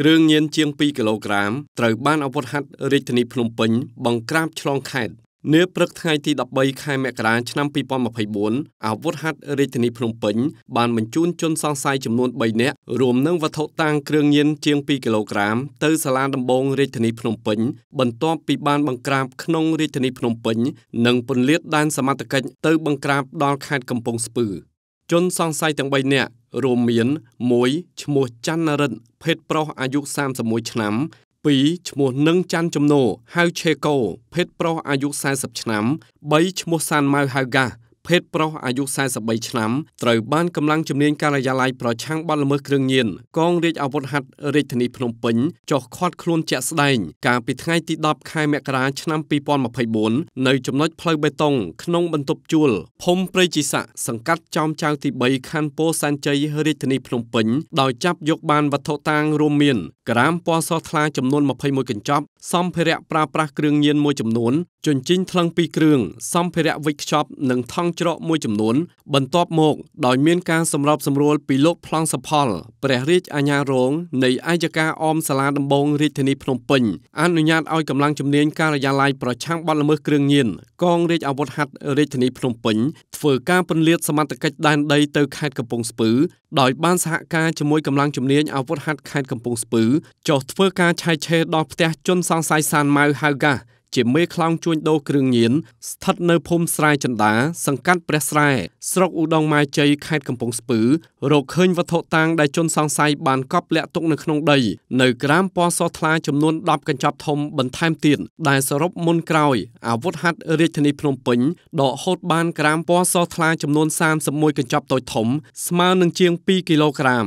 គ្រឿងញៀនជាង2គីឡូក្រាមត្រូវបានអាវុធហត្ថរាជធានីភ្នំពេញបង្ក្រាបឆ្លងខេត្តនាព្រឹកថ្ងៃទី13ខែមករាឆ្នាំ2024អាវុធហត្ថរាជធានីភ្នំពេញបានបញ្ជូនជនសង្ស័យចំនួន3នាក់រួមនឹងវត្ថុតាងគ្រឿងញៀនជាង2គីឡូក្រាម ទៅសាលាដំបងរាជធានីភ្នំពេញបន្ទាប់ពីបានបង្ក្រាបក្នុងរាជធានីភ្នំពេញនិងពន្លាតដែនសមត្ថកិច្ចទៅ បង្ក្រាបដល់ខេត្តកំពង់ស្ពឺជនសង្ស័យទាំង3នាក់រួមមាន1ឈ្មោះច័ន្ទរិទ្ធភេទប្រុសអាយុ31ឆ្នាំ2ឈ្មោះនឹងច័ន្ទចំណោហៅឆេកូភេទប្រុសអាយុ40ឆ្នាំ3ឈ្មោះសានម៉ៅហៅកាសភេទប្រុសអាយុ43ឆ្នាំត្រូវបានកម្លាំងជំនាញការិយាល័យប្រឆាំងបទល្មើសគ្រឿងញៀនកងរាជអាវុធហត្ថរាជធានីភ្នំពេញចុះឃាត់ខ្លួនជាក់ស្ដែងកាលពីថ្ងៃទី10ខែមករាឆ្នាំ2024នៅចំណុចផ្លូវបេតុងក្នុងបន្ទប់ជួលភូមិព្រៃជីស័កសង្កាត់ចោមចៅទី3ខណ្ឌពោធិ៍សែនជ័យរាជធានីភ្នំពេញដោយចាប់យកបានវត្ថុតាងរួមមានក្រាមពណ៌សថ្លាចំនួន21កញ្ចប់សម្ភារៈប្រើប្រាស់គ្រឿងញៀនមួយចំនួនជញ្ជីងថ្លឹង2គ្រឿងសម្ភារៈវិចខ្ចប់និងថង់ច្រកមួយចំនួនបន្ទាប់មកដោយមានការសម្របសម្រួល ពីលោកប្លង់សផលព្រះរាជអាជ្ញារងនៃអាយកាអមសាលាដំបងរាជធានីភ្នំពេញអនុញ្ញាតឲ្យកម្លាំងជំនាញការិយាល័យប្រឆាំងបទល្មើសគ្រឿងញៀនកងរាជអាវុធហត្ថរាជធានីភ្នំពេញធ្វើការពន្លាតសមត្ថកិច្ចដែនដីទៅខេត្តកំពង់ស្ពឺដោយបានសហការជាមួយកម្លាំងជំនាញអាវុធហត្ថខេត្តកំពង់ស្ពឺចុះធ្វើការឆែកឆេរដល់ផ្ទះជនសង្ស័យសានម៉ៅហៅកាសជាមេខ្លោងជួញដូរគ្រឿងញៀនស្ថិតនៅភូមិស្រែចន្ទាសង្កាត់ព្រះស្រែស្រុកឧដុង្គម៉ែជ័យខេត្តកំពង់ស្ពឺរកឃើញវត្ថុតាងដែលជនសង្ស័យបានកប់លាក់ទុកនៅក្នុងដីនៅក្រាមពណ៌សថ្លាចំនួន10កញ្ចប់ធំបន្ថែមទៀតដែលសរុបមុនក្រោយអាវុធហត្ថរាជធានីភ្នំពេញដកហូតបានក្រាមពណ៌សថ្លាចំនួន31កញ្ចប់តូចធំ ស្មើនឹងជាង2គីឡូក្រាម